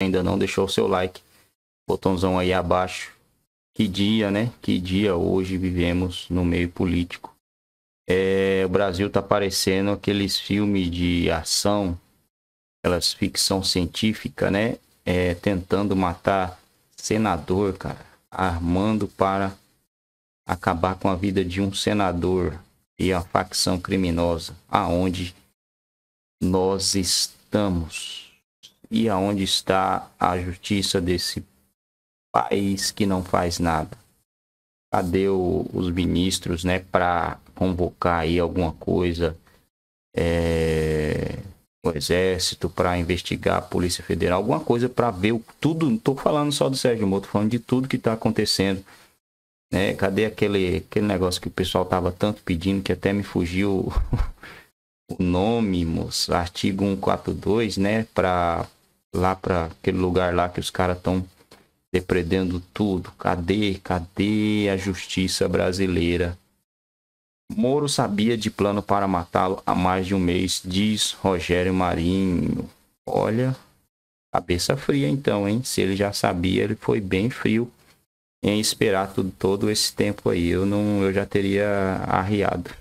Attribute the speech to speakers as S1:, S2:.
S1: ainda não deixou o seu like, botãozão aí abaixo. Que dia, né? Que dia hoje vivemos no meio político. É, o Brasil tá parecendo aqueles filmes de ação, aquelas ficção científica, né? É, tentando matar senador, cara, armando para acabar com a vida de um senador e a facção criminosa, aonde nós estamos e aonde está a justiça desse país que não faz nada? Cadê o, os ministros, né, para convocar aí alguma coisa? É, o Exército para investigar a Polícia Federal, alguma coisa para ver tudo. Não estou falando só do Sérgio Moro, falando de tudo que está acontecendo. Né? Cadê aquele, aquele negócio que o pessoal estava tanto pedindo que até me fugiu o nome, moço? Artigo 142, né? Para lá para aquele lugar lá que os caras estão depredando tudo. Cadê, cadê a justiça brasileira? Moro sabia de plano para matá-lo há mais de um mês, diz Rogério Marinho. Olha, cabeça fria então, hein? Se ele já sabia, ele foi bem frio em esperar tudo, todo esse tempo aí. Eu não, eu já teria arriado.